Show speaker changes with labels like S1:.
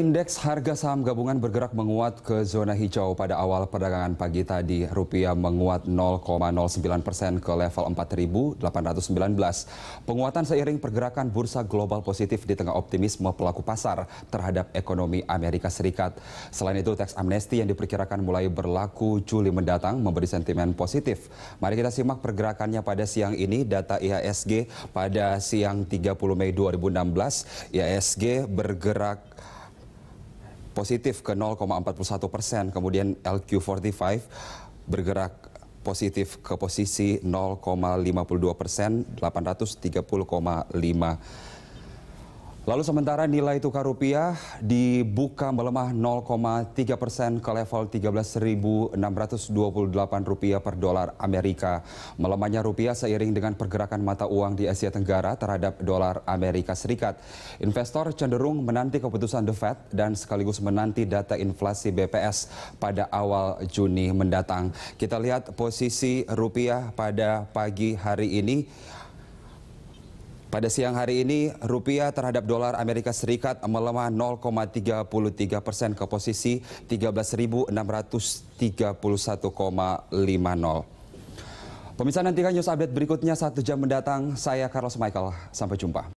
S1: Indeks harga saham gabungan bergerak menguat ke zona hijau pada awal perdagangan pagi tadi. Rupiah menguat 0,09 persen ke level 4.819. Penguatan seiring pergerakan bursa global positif di tengah optimisme pelaku pasar terhadap ekonomi Amerika Serikat. Selain itu, teks amnesti yang diperkirakan mulai berlaku Juli mendatang memberi sentimen positif. Mari kita simak pergerakannya pada siang ini. Data IHSG pada siang 30 Mei 2016, IHSG bergerak positif ke 0,41 persen, kemudian LQ45 bergerak positif ke posisi 0,52 persen, 830,5 Lalu sementara nilai tukar rupiah dibuka melemah 0,3 persen ke level 13.628 rupiah per dolar Amerika. Melemahnya rupiah seiring dengan pergerakan mata uang di Asia Tenggara terhadap dolar Amerika Serikat. Investor cenderung menanti keputusan The Fed dan sekaligus menanti data inflasi BPS pada awal Juni mendatang. Kita lihat posisi rupiah pada pagi hari ini. Pada siang hari ini, rupiah terhadap dolar Amerika Serikat melemah 0,33 persen ke posisi 13.631,50. Pemirsa nantikan news update berikutnya satu jam mendatang. Saya Carlos Michael, sampai jumpa.